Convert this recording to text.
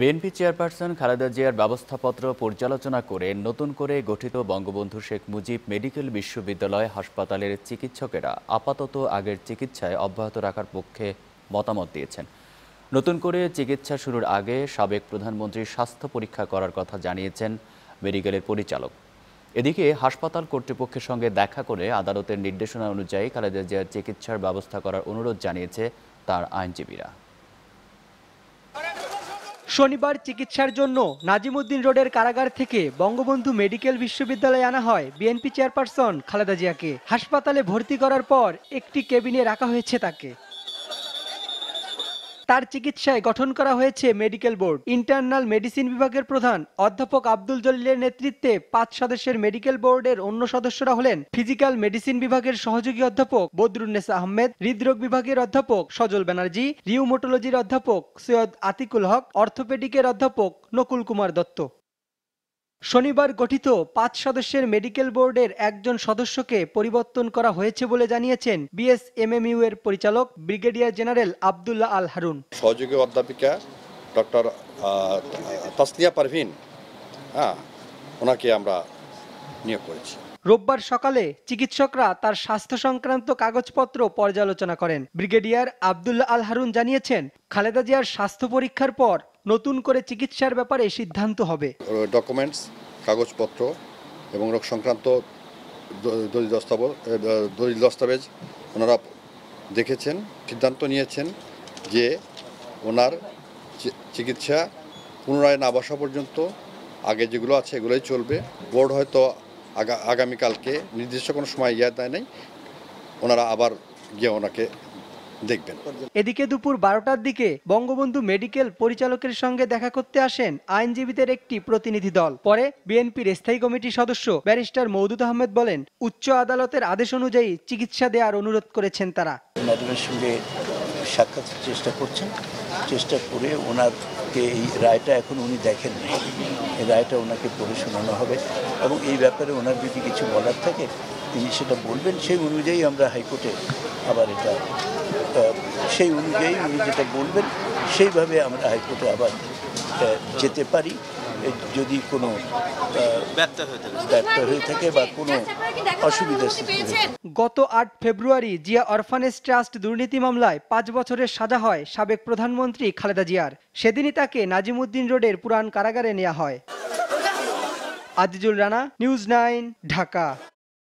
BNP chairperson Khaleda জিয়ার ব্যবস্থাপত্র পর্যালোচনা করে নতুন করে গঠিত বঙ্গবন্ধু শেখ মুজিব মেডিকেল বিশ্ববিদ্যালয় হাসপাতালের চিকিৎসকেরা আপাতত আগের চিকিৎসায় অব্যাহত রাখার পক্ষে মতামত দিয়েছেন নতুন করে চিকিৎসা শুরুর আগে সাবেক প্রধানমন্ত্রীর স্বাস্থ্য পরীক্ষা করার কথা জানিয়েছেন মেডিকেলের পরিচালক এদিকে হাসপাতাল কর্তৃপক্ষের সঙ্গে দেখা করে আদালতের নির্দেশনা অনুযায়ী খালেদা জিয়ার চিকিৎসার ব্যবস্থা করার অনুরোধ জানিয়েছে তার আইনজীবীরা শনিবার চিকিৎসার জন্য নাজিমুদ্দিন রোডের কারাগার থেকে বঙ্গবন্ধু মেডিকেল বিশ্ববিদ্যালয়ে আনা হয় বিএনপি চেয়ারপারসন খালেদা জিয়াকে হাসপাতালে ভর্তি করার পর একটি কেবিনে রাখা হয়েছে তাকে তার চিকিৎসায় গঠন করা হয়েছে মেডিকেল বোর্ড ইন্টারনাল মেডিসিন বিভাগের প্রধান অধ্যাপক আব্দুল জলিলের নেতৃত্বে পাঁচ সদস্যের মেডিকেল বোর্ডের অন্য সদস্যরা হলেন ফিজিক্যাল মেডিসিন বিভাগের সহযোগী অধ্যাপক বদরুন্নেসা আহমেদ হৃদরোগ বিভাগের অধ্যাপক সজল ব্যানার্জি রিউমোটোলজির অধ্যাপক সৈয়দ আতিকুল হক অর্থোপেডিকের অধ্যাপক নকুল কুমার দত্ত শনিবার গঠিত পাঁচ সদস্যের মেডিকেল বোর্ডের একজন সদস্যকে পরিবর্তন করা হয়েছে বলে জানিয়েছেন বিএসএমএমইউ এর পরিচালক ব্রিগেডিয়ার জেনারেল আবদুল্লাহ আল হারুন সহযোগী অধ্যাপিকা ডক্টর তাসলিয়া পারভিন হ্যাঁ ওনাকে আমরা নিয়োগ করেছি রোববার সকালে চিকিৎসকরা তার স্বাস্থ্য সংক্রান্ত কাগজপত্র পর্যালোচনা করেন ব্রিগেডিয়ার আবদুল্লাহ আল হারুন জানিয়েছেন খালেদা জিয়ার স্বাস্থ্য পরীক্ষার পর নতুন করে চিকিৎসার ব্যাপারে সিদ্ধান্ত হবে ডকুমেন্টস কাগজপত্র এবং রোগ সংক্রান্ত দলিল দস্তাবজ দলিল দস্তাবেজ ওনারা দেখেছেন সিদ্ধান্ত নিয়েছেন যে ওনার চিকিৎসা পুনরায় না বসা পর্যন্ত আগে যেগুলো আছে এগুলোই চলবে বোর্ড হয়তো আগামীকালকে নির্দিষ্ট কোনো সময় ইয়ে দেয় নাই ওনারা আবার গিয়ে ওনাকে দেখবেন এদিকে দুপুর বারোটার দিকে বঙ্গবন্ধু মেডিকেল পরিচালকের সঙ্গে দেখা করতে আসেন আইনজীবীদের একটি প্রতিনিধি দল পরে বিএনপির স্থায়ী কমিটির সদস্য ব্যারিস্টার মৌদুদ আহমেদ বলেন উচ্চ আদালতের আদেশ অনুযায়ী চিকিৎসা দেওয়ার অনুরোধ করেছেন তারা সঙ্গে সাক্ষাৎ চেষ্টা করছেন চেষ্টা করে ওনাকে এই রায়টা এখন উনি দেখেন নাই এই রায়টা ওনাকে পড়ে শোনানো হবে এবং এই ব্যাপারে ওনার যদি কিছু বলার থাকে তিনি সেটা বলবেন সেই অনুযায়ী আমরা হাইকোর্টে আবার এটা সেই অনুযায়ী উনি যেটা বলবেন সেইভাবে আমরা হাইকোর্টে আবার যেতে পারি যদি কোনো ব্যর্থ হয়ে থাকে বা কোনো অসুবিধা গত আট ফেব্রুয়ারি জিয়া অরফানেজ ট্রাস্ট দুর্নীতি মামলায় পাঁচ বছরের সাজা হয় সাবেক প্রধানমন্ত্রী খালেদা জিয়ার সেদিনই তাকে নাজিমুদ্দিন রোডের পুরান কারাগারে নেওয়া হয় আজিজুল রানা নিউজ নাইন ঢাকা